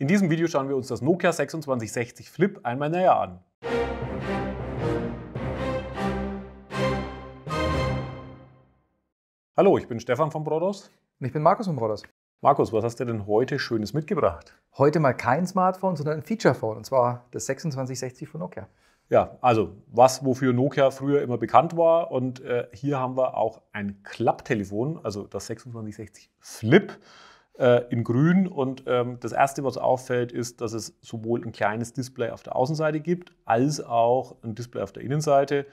In diesem Video schauen wir uns das Nokia 2660 Flip einmal näher an. Hallo, ich bin Stefan von Brodos. Und ich bin Markus von Brodos. Markus, was hast du denn heute Schönes mitgebracht? Heute mal kein Smartphone, sondern ein Feature-Phone, und zwar das 2660 von Nokia. Ja, also was, wofür Nokia früher immer bekannt war. Und äh, hier haben wir auch ein Klapptelefon, also das 2660 Flip äh, in grün. Und ähm, das Erste, was auffällt, ist, dass es sowohl ein kleines Display auf der Außenseite gibt, als auch ein Display auf der Innenseite.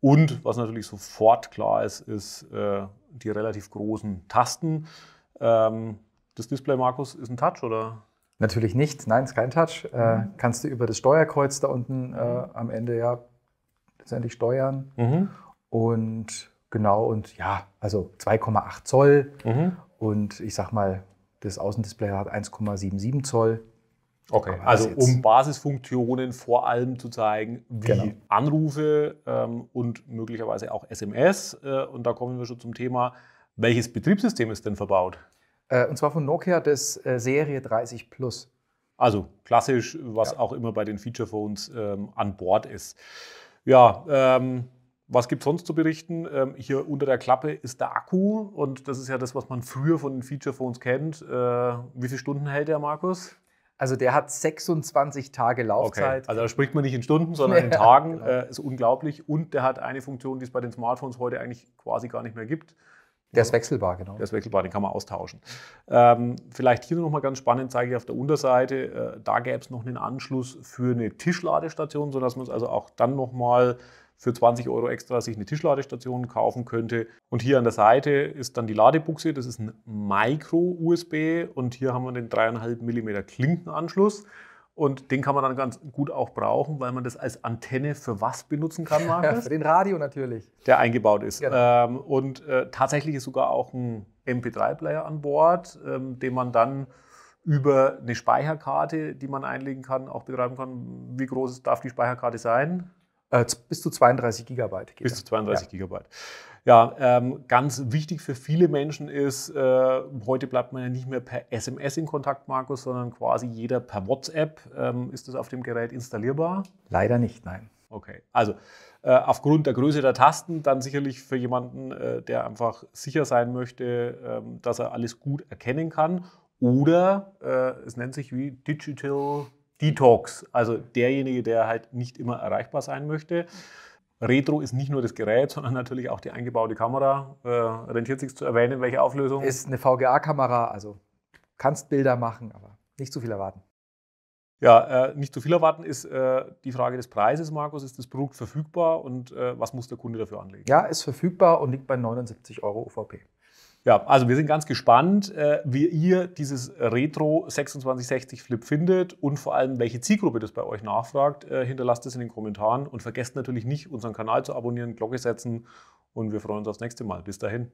Und was natürlich sofort klar ist, ist äh, die relativ großen Tasten. Ähm, das Display, Markus, ist ein Touch oder? Natürlich nicht, nein, ist kein Touch. Äh, mhm. kannst du über das Steuerkreuz da unten äh, am Ende ja letztendlich steuern. Mhm. Und genau, und ja, also 2,8 Zoll mhm. und ich sag mal das Außendisplay hat 1,77 Zoll. Okay, Aber also um Basisfunktionen vor allem zu zeigen, wie genau. Anrufe ähm, und möglicherweise auch SMS. Äh, und da kommen wir schon zum Thema, welches Betriebssystem ist denn verbaut? Äh, und zwar von Nokia das äh, Serie 30 Plus. Also klassisch, was ja. auch immer bei den Feature Phones ähm, an Bord ist. Ja, ähm, was gibt es sonst zu berichten? Ähm, hier unter der Klappe ist der Akku und das ist ja das, was man früher von den Feature Phones kennt. Äh, wie viele Stunden hält der, Markus? Also der hat 26 Tage Laufzeit. Okay. Also da spricht man nicht in Stunden, sondern in Tagen. genau. äh, ist unglaublich. Und der hat eine Funktion, die es bei den Smartphones heute eigentlich quasi gar nicht mehr gibt. Der ist wechselbar, genau. Der ist wechselbar, den kann man austauschen. Ähm, vielleicht hier nochmal ganz spannend, zeige ich auf der Unterseite, äh, da gäbe es noch einen Anschluss für eine Tischladestation, sodass man es also auch dann nochmal für 20 Euro extra sich eine Tischladestation kaufen könnte. Und hier an der Seite ist dann die Ladebuchse, das ist ein Micro-USB und hier haben wir den 3,5 mm Klinkenanschluss. Und den kann man dann ganz gut auch brauchen, weil man das als Antenne für was benutzen kann, Markus? für den Radio natürlich. Der eingebaut ist. Genau. Ähm, und äh, tatsächlich ist sogar auch ein MP3-Player an Bord, ähm, den man dann über eine Speicherkarte, die man einlegen kann, auch betreiben kann. Wie groß darf die Speicherkarte sein? Äh, bis zu 32 Gigabyte. bis zu 32 ja. Gigabyte. Ja, ähm, ganz wichtig für viele Menschen ist, äh, heute bleibt man ja nicht mehr per SMS in Kontakt, Markus, sondern quasi jeder per WhatsApp. Ähm, ist das auf dem Gerät installierbar? Leider nicht, nein. Okay, also äh, aufgrund der Größe der Tasten dann sicherlich für jemanden, äh, der einfach sicher sein möchte, ähm, dass er alles gut erkennen kann. Oder äh, es nennt sich wie Digital Detox, also derjenige, der halt nicht immer erreichbar sein möchte. Retro ist nicht nur das Gerät, sondern natürlich auch die eingebaute Kamera. Äh, rentiert sich zu erwähnen, welche Auflösung? Ist eine VGA-Kamera, also kannst Bilder machen, aber nicht zu viel erwarten. Ja, äh, nicht zu viel erwarten ist äh, die Frage des Preises, Markus. Ist das Produkt verfügbar und äh, was muss der Kunde dafür anlegen? Ja, ist verfügbar und liegt bei 79 Euro UVP. Ja, also wir sind ganz gespannt, äh, wie ihr dieses Retro 2660 Flip findet und vor allem, welche Zielgruppe das bei euch nachfragt. Äh, hinterlasst es in den Kommentaren und vergesst natürlich nicht, unseren Kanal zu abonnieren, Glocke setzen und wir freuen uns aufs nächste Mal. Bis dahin.